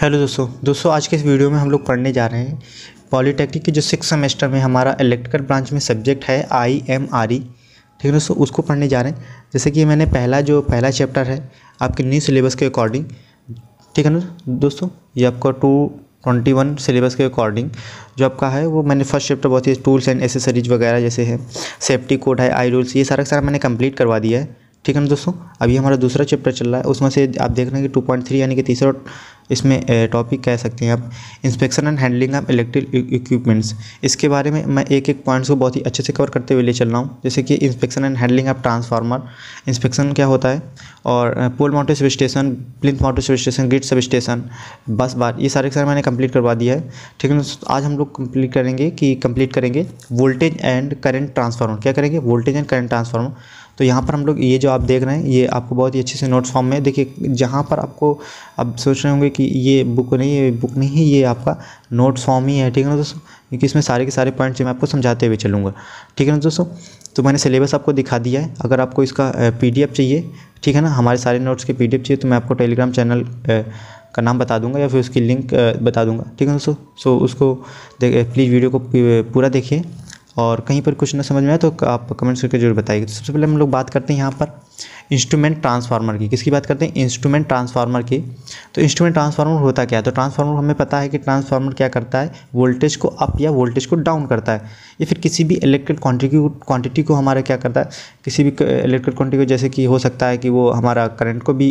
hello दोस्तों दोस्तों आज के इस वीडियो में हम लोग पढ़ने जा रहे हैं पॉलीटेक्निक के जो सिक्स सेमेस्टर में हमारा इलेक्ट्रिकल ब्रांच में सब्जेक्ट है आई एम आर ई ठीक है दोस्तों उसको पढ़ने जा रहे हैं जैसे कि मैंने पहला जो पहला चैप्टर है आपके न्यू सिलेबस के अकॉर्डिंग ठीक है ना दोस्तों ये आपका टू ट्वेंटी वन सिलेबस के अकॉर्डिंग जो आपका है वो मैंने फर्स्ट चैप्टर बहुत ही टूल्स एंड एसेसरीज वगैरह जैसे है सेफ्टी कोड है आई रूल्स ये सारा सारा मैंने कंप्लीट करवा दिया है ठीक है ना दोस्तों अभी हमारा दूसरा चैप्टर चल रहा है उसमें से आप देख रहे हैं कि टू पॉइंट थ्री यानी कि तीसरा इसमें टॉपिक कह सकते हैं आप inspection and handling of electric equipments इसके बारे में मैं एक एक पॉइंट्स को बहुत ही अच्छे से कवर करते हुए ले चल रहा हूँ जैसे कि inspection and handling of transformer inspection क्या होता है और pole mounted substation plinth mounted substation grid substation bus bar ये सारे सारे मैंने कंप्लीट करवा दिया है ठीक है आज हम लोग कंप्लीट करेंगे कि कंप्लीट करेंगे वोल्टेज एंड करंट ट्रांसफार्मर क्या करेंगे वोल्टेज एंड करंट ट्रांसफार्मर तो यहाँ पर हम लोग ये जो आप देख रहे हैं ये आपको बहुत ही अच्छे से नोट्स फॉर्म में देखिए जहाँ पर आपको आप सोच रहे होंगे कि ये बुक नहीं है बुक नहीं है ये आपका नोट्स फॉर्म ही है ठीक है ना दोस्तों क्योंकि इसमें सारे के सारे पॉइंट्स मैं आपको समझाते हुए चलूँगा ठीक है ना दोस्तों तो मैंने सिलेबस आपको दिखा दिया है अगर आपको इसका पी चाहिए ठीक है ना हमारे सारे नोट्स के पी चाहिए तो मैं आपको टेलीग्राम चैनल का नाम बता दूंगा या फिर उसकी लिंक बता दूंगा ठीक है दोस्तों सो उसको प्लीज़ वीडियो को पूरा देखिए और कहीं पर कुछ ना समझ में आए तो आप कमेंट्स करके जरूर बताइए तो सबसे पहले हम लोग बात करते हैं यहाँ पर इंस्ट्रूमेंट ट्रांसफार्मर की किसकी बात करते हैं इंस्ट्रूमेंट ट्रांसफार्मर की तो इंस्ट्रूमेंट ट्रांसफार्मर होता क्या है तो ट्रांसफार्मर हमें पता है कि ट्रांसफार्मर क्या करता है वोल्टेज को अप या वोल्टेज को डाउन करता है या फिर किसी भी इलेक्ट्रिक क्वान्टिटी क्वान्टिटी को हमारा क्या करता है किसी भी इलेक्ट्रिक क्वान्टिटी को जैसे कि हो सकता है कि वो हमारा करंट को भी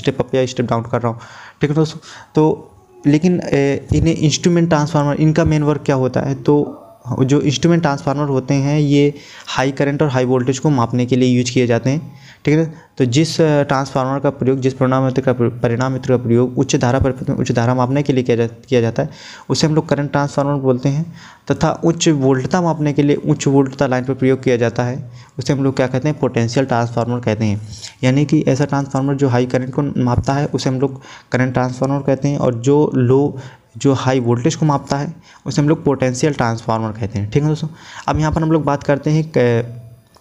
स्टेप अप या स्टेप डाउन कर रहा हूँ ठीक है दोस्तों तो लेकिन इन्हें इंस्ट्रूमेंट ट्रांसफार्मर इनका मेन वर्क क्या होता है तो जो इंस्ट्रूमेंट ट्रांसफार्मर होते हैं ये हाई करंट और हाई वोल्टेज को मापने के लिए यूज किए जाते हैं ठीक है तो जिस ट्रांसफार्मर का प्रयोग जिस परिणाम का परिणाम मित्र का प्रयोग उच्च धारा पर उच्च धारा मापने के लिए किया जा किया जाता है उसे हम लोग करंट ट्रांसफार्मर बोलते हैं तथा उच्च वोल्टता मापने के लिए उच्च वोल्टता लाइन पर प्रयोग किया जाता है उसे हम लोग क्या कहते हैं पोटेंशियल ट्रांसफार्मर कहते हैं यानी कि ऐसा ट्रांसफार्मर जो हाई करंट को मापता है उसे हम लोग करंट ट्रांसफार्मर कहते हैं और जो लो जो हाई वोल्टेज को मापता है उसे हम लोग पोटेंशियल ट्रांसफार्मर कहते हैं ठीक है दोस्तों अब यहाँ पर हम लोग बात करते हैं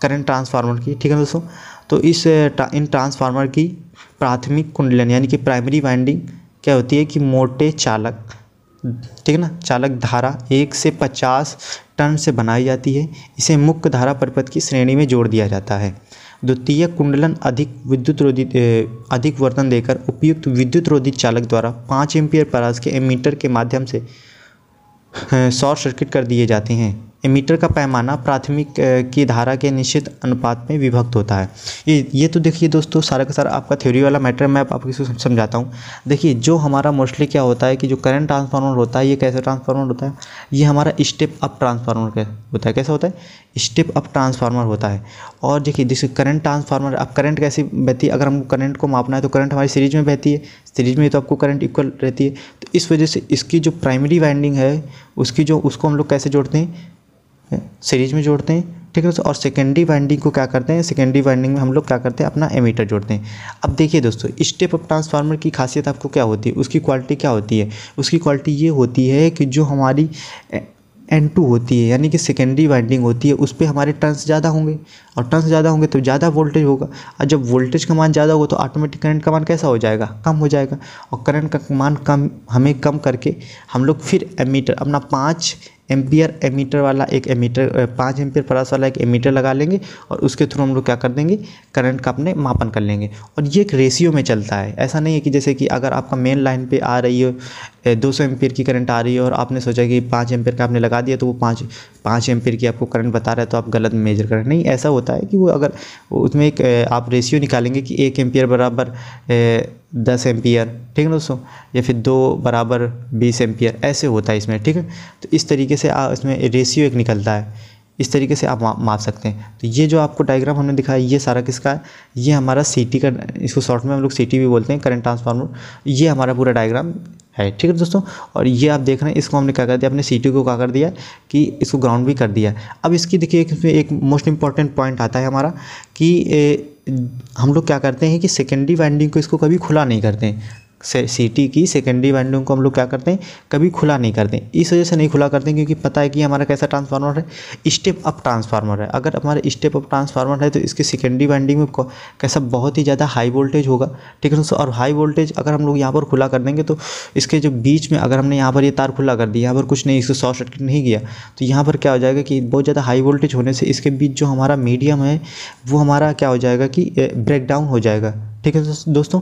करंट ट्रांसफार्मर की ठीक है दोस्तों तो इस इन ट्रांसफार्मर की प्राथमिक कुंडलन यानी कि प्राइमरी वाइंडिंग क्या होती है कि मोटे चालक ठीक है ना चालक धारा एक से पचास टन से बनाई जाती है इसे मुख्य धारा परिपथ की श्रेणी में जोड़ दिया जाता है द्वितीय कुंडलन अधिक विद्युत रोधित अधिक वर्तन देकर उपयुक्त विद्युत रोधित चालक द्वारा पाँच एम्पियर परास के एमीटर के माध्यम से शॉर्ट सर्किट कर दिए जाते हैं एमीटर का पैमाना प्राथमिक की धारा के निश्चित अनुपात में विभक्त होता है ये ये तो देखिए दोस्तों सारा का सारा आपका थ्योरी वाला मैटर मैं आपको समझाता हूँ देखिए जो हमारा मोस्टली क्या होता है कि जो करंट ट्रांसफार्मर होता है ये कैसा ट्रांसफार्मर होता है ये हमारा स्टेप अप ट्रांसफार्मर होता है कैसा होता है स्टेप अप ट्रांसफार्मर होता है और देखिए जैसे करंट ट्रांसफार्मर अब करंट कैसे बहती है अगर हमको करंट को मापना है तो करंट हमारी सीरीज में बहती है सीरीज में तो आपको करंट इक्वल रहती है तो इस वजह से इसकी जो प्राइमरी वाइंडिंग है उसकी जो उसको हम लोग कैसे जोड़ते हैं सीरीज में जोड़ते हैं ठीक है दोस्तों और सेकेंडरी वाइंडिंग को क्या करते हैं सेकेंडरी वाइंडिंग में हम लोग क्या करते हैं अपना एमीटर जोड़ते हैं अब देखिए दोस्तों स्टेप अप ट्रांसफार्मर की खासियत आपको क्या होती है उसकी क्वालिटी क्या होती है उसकी क्वालिटी ये होती है कि जो हमारी एन टू होती है यानी कि सेकेंडरी वाइंडिंग होती है उस पर हमारे टर्न्स ज़्यादा होंगे और टर्न्स ज़्यादा होंगे तो ज़्यादा वोल्टेज होगा और जब वोल्टेज का मान ज़्यादा होगा तो ऑटोमेटिक करंट का मान कैसा हो जाएगा कम हो जाएगा और करंट का मान कम हमें कम करके हम लोग फिर एमीटर अपना पाँच एम्पियर एमीटर वाला एक एमीटर पाँच एम्पियर प्लस वाला एक एमीटर लगा लेंगे और उसके थ्रू हम लोग क्या कर देंगे करंट का अपने मापन कर लेंगे और ये एक रेशियो में चलता है ऐसा नहीं है कि जैसे कि अगर आपका मेन लाइन पे आ रही हो दो सौ एम्पियर की करंट आ रही है और आपने सोचा कि पाँच एम्पियर का आपने लगा दिया तो वो पाँच पाँच एम्पियर की आपको करंट बता रहा है तो आप गलत मेजर करें नहीं ऐसा होता है कि वो अगर उसमें एक आप रेशियो निकालेंगे कि एक एम्पियर बराबर दस एम्पियर ठीक है दोस्तों या फिर दो बराबर बीस एम्पियर ऐसे होता है इसमें ठीक है तो इस तरीके से आ, इसमें रेशियो एक निकलता है इस तरीके से आप माप सकते हैं तो ये जो आपको डायग्राम हमने दिखाया ये सारा किसका है ये हमारा सीटी का इसको शॉर्ट में हम लोग सीटी भी बोलते हैं करंट ट्रांसफार्मर ये हमारा पूरा डायग्राम है ठीक है दोस्तों और ये आप देख रहे हैं इसको हमने क्या कर दिया अपने सीटी को क्या कर दिया कि इसको ग्राउंड भी कर दिया अब इसकी देखिए एक मोस्ट इंपॉर्टेंट पॉइंट आता है हमारा कि हम लोग क्या करते हैं कि सेकेंडरी वाइंडिंग को इसको कभी खुला नहीं करते हैं से सिटी की सेकेंडरी वाइंडिंग को हम लोग क्या करते हैं कभी खुला नहीं करते इस वजह से नहीं खुला करते हैं क्योंकि पता है कि हमारा कैसा ट्रांसफार्मर है स्टेप अप ट्रांसफार्मर है अगर हमारा स्टेप अप ट्रांसफार्मर है तो इसके सेकेंडरी वाइंडिंग में कैसा बहुत ही ज़्यादा हाई वोल्टेज होगा ठीक है दोस्तों और हाई वोल्टेज अगर हम लोग यहाँ पर खुला कर देंगे तो इसके जो बीच में अगर हमने यहाँ पर ये तार खुला कर दिया यहाँ पर कुछ नहीं इसको शॉर्ट सर्किट नहीं किया तो यहाँ पर क्या हो जाएगा कि बहुत ज़्यादा हाई वोल्टेज होने से इसके बीच जो हमारा मीडियम है वो हमारा क्या हो जाएगा कि ब्रेक डाउन हो जाएगा ठीक है दोस्तों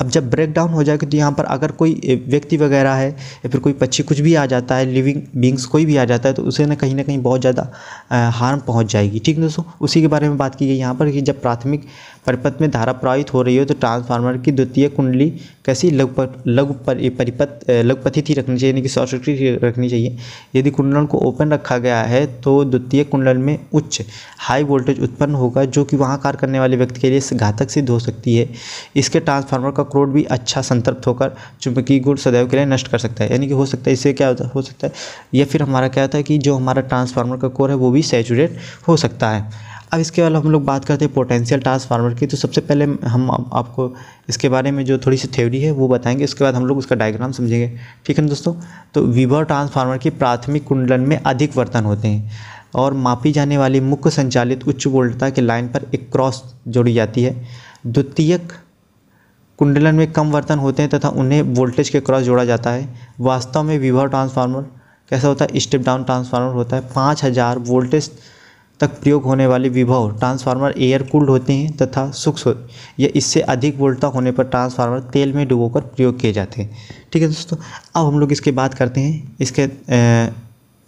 अब जब ब्रेक डाउन हो जाएगा तो यहाँ पर अगर कोई व्यक्ति वगैरह है या फिर कोई पक्षी कुछ भी आ जाता है लिविंग बींग्स कोई भी आ जाता है तो उसे ना कहीं ना कहीं बहुत ज़्यादा हार्म पहुँच जाएगी ठीक है दोस्तों उसी के बारे में बात की गई यहाँ पर कि जब प्राथमिक परिपथ में धारा प्रवाहित हो रही हो तो ट्रांसफार्मर की द्वितीय कुंडली कैसी लघु लघु पर, परिपथ लघुपथिति रखनी चाहिए यानी कि शॉर्ट सर्किट रखनी चाहिए यदि कुंडलन को ओपन रखा गया है तो द्वितीय कुंडलन में उच्च हाई वोल्टेज उत्पन्न होगा जो कि वहाँ कार्य करने वाले व्यक्ति के लिए घातक सिद्ध हो सकती है इसके ट्रांसफार्मर का क्रोड भी अच्छा संतृप्त होकर चुंबकीय गुण सदैव के लिए नष्ट कर सकता है यानी कि हो सकता है इससे क्या हो सकता है या फिर हमारा क्या होता है कि जो हमारा ट्रांसफार्मर का कोर है वो भी सैचुरेट हो सकता है अब इसके बाद हम लोग बात करते हैं पोटेंशियल ट्रांसफार्मर की तो सबसे पहले हम आपको इसके बारे में जो थोड़ी सी थ्योरी है वो बताएंगे उसके बाद हम लोग उसका डायग्राम समझेंगे ठीक है ना दोस्तों तो विभव ट्रांसफार्मर की प्राथमिक कुंडलन में अधिक वर्तन होते हैं और मापी जाने वाली मुख्य संचालित उच्च वोल्टता के लाइन पर एक क्रॉस जोड़ी जाती है द्वितीयक कुंडलन में कम वर्तन होते हैं तथा उन्हें वोल्टेज के क्रॉस जोड़ा जाता है वास्तव में विभव ट्रांसफार्मर कैसा होता है स्टेप डाउन ट्रांसफार्मर होता है पाँच हज़ार वोल्टेज तक प्रयोग होने वाले विभव ट्रांसफार्मर एयर कूल्ड होते हैं तथा सूक्ष्म या इससे अधिक वोल्टता होने पर ट्रांसफार्मर तेल में डुबोकर प्रयोग किए जाते हैं ठीक है दोस्तों अब हम लोग इसके बात करते हैं इसके ए,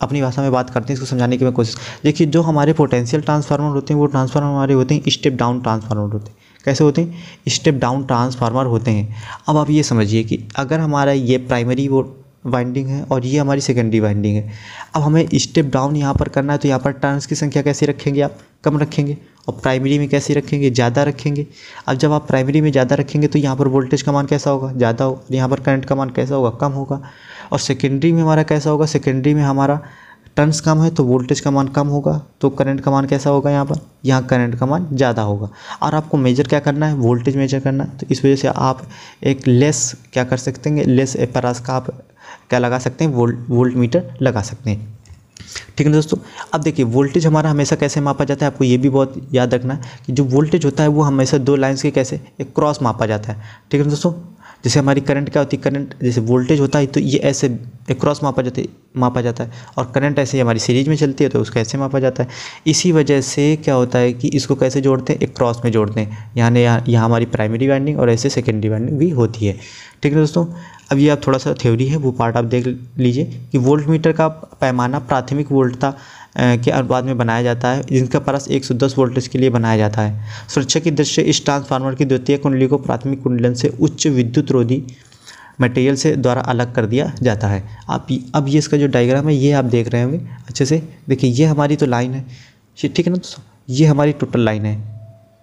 अपनी भाषा में बात करते हैं इसको समझाने की मैं कोशिश देखिए जो हमारे पोटेंशियल ट्रांसफार्मर होते हैं वो ट्रांसफार्मर हमारे होते हैं स्टेप डाउन ट्रांसफार्मर होते हैं कैसे होते हैं स्टेप डाउन ट्रांसफार्मर होते हैं अब आप ये समझिए कि अगर हमारा ये प्राइमरी वो वाइंडिंग है और ये हमारी सेकेंडरी वाइंडिंग है अब हमें स्टेप डाउन यहाँ पर करना है तो यहाँ पर टर्न्स की संख्या कैसे रखेंगे आप कम रखेंगे और प्राइमरी में कैसे रखेंगे ज़्यादा रखेंगे अब जब आप प्राइमरी में ज़्यादा रखेंगे तो यहाँ पर वोल्टेज का मान कैसा होगा ज़्यादा होगा यहाँ पर करंट का मान कैसा होगा कम होगा और सेकेंडरी में हमारा कैसा होगा सेकेंडरी में हमारा टर्न्स कम है तो वोल्टेज का मान कम होगा तो करंट का मान कैसा होगा यहाँ पर यहाँ करंट का मान ज़्यादा होगा और आपको मेजर क्या करना है वोल्टेज मेजर करना है तो इस वजह से आप एक लेस क्या कर सकते हैं लेस एपरास का आप क्या लगा सकते हैं वोल्ट वोल्ट मीटर लगा सकते हैं ठीक है ना दोस्तों अब देखिए वोल्टेज हमारा हमेशा कैसे मापा जाता है आपको ये भी बहुत याद रखना है कि जो वोल्टेज होता है वो हमेशा दो लाइन्स के कैसे एक क्रॉस मापा जाता है ठीक है दोस्तों जैसे हमारी करंट क्या होती है करंट जैसे वोल्टेज होता है तो ये ऐसे क्रॉस मापा जाते मापा जाता है और करंट ऐसे हमारी सीरीज में चलती है तो उसको ऐसे मापा जाता है इसी वजह से क्या होता है कि इसको कैसे जोड़ते हैं एक क्रॉस में जोड़ते हैं यानी यहाँ यहाँ हमारी प्राइमरी वाइंडिंग और ऐसे सेकेंडरी वाइंडिंग भी होती है ठीक है दोस्तों अब ये आप थोड़ा सा थ्योरी है वो पार्ट आप देख लीजिए कि वोल्ट मीटर का पैमाना प्राथमिक वोल्ट था के अनुपात में बनाया जाता है जिनका परस एक सौ दस वोल्टेज के लिए बनाया जाता है सुरक्षा की दृष्टि इस ट्रांसफार्मर की द्वितीय कुंडली को प्राथमिक कुंडलन से उच्च विद्युत रोधी मटेरियल से द्वारा अलग कर दिया जाता है आप अब ये इसका जो डायग्राम है ये आप देख रहे होंगे अच्छे से देखिए ये हमारी तो लाइन है ठीक है ना दोस्तों ये हमारी टोटल लाइन है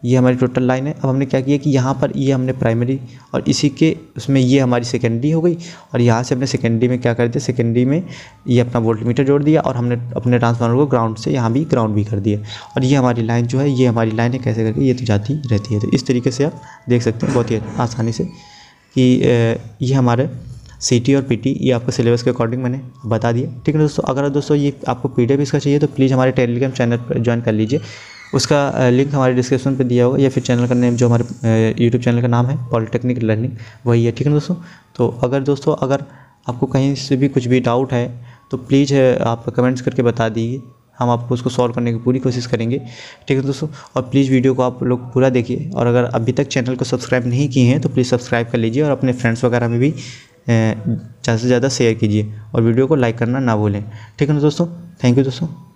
ये हमारी टोटल लाइन है अब हमने क्या किया कि यहाँ पर ये हमने प्राइमरी और इसी के उसमें ये हमारी सेकेंडरी हो गई और यहाँ से हमने सेकेंडरी में क्या कर दिया सेकेंडरी में ये अपना वोल्ट मीटर जोड़ दिया और हमने अपने ट्रांसफार्मर को ग्राउंड से यहाँ भी ग्राउंड भी कर दिया और ये हमारी लाइन जो है ये हमारी लाइन है कैसे करके ये तो जाती रहती है तो इस तरीके से आप देख सकते हैं बहुत ही आसानी से कि ये हमारे सी और पी ये आपको सिलेबस के अकॉर्डिंग मैंने बता दिया ठीक है दोस्तों अगर दोस्तों ये आपको पी इसका चाहिए तो प्लीज़ हमारे टेलीग्राम चैनल पर ज्वाइन कर लीजिए उसका लिंक हमारे डिस्क्रिप्शन पे दिया होगा या फिर चैनल का नेम जो हमारे यूट्यूब चैनल का नाम है पॉलिटेक्निक लर्निंग वही है ठीक है दोस्तों तो अगर दोस्तों अगर आपको कहीं से भी कुछ भी डाउट है तो प्लीज़ आप कमेंट्स करके बता दीजिए हम आपको उसको सॉल्व करने की पूरी कोशिश करेंगे ठीक है दोस्तों और प्लीज़ वीडियो को आप लोग पूरा देखिए और अगर अभी तक चैनल को सब्सक्राइब नहीं किए हैं तो प्लीज़ सब्सक्राइब कर लीजिए और अपने फ्रेंड्स वगैरह में भी ज़्यादा से ज़्यादा शेयर कीजिए और वीडियो को लाइक करना ना भूलें ठीक है ना दोस्तों थैंक यू दोस्तों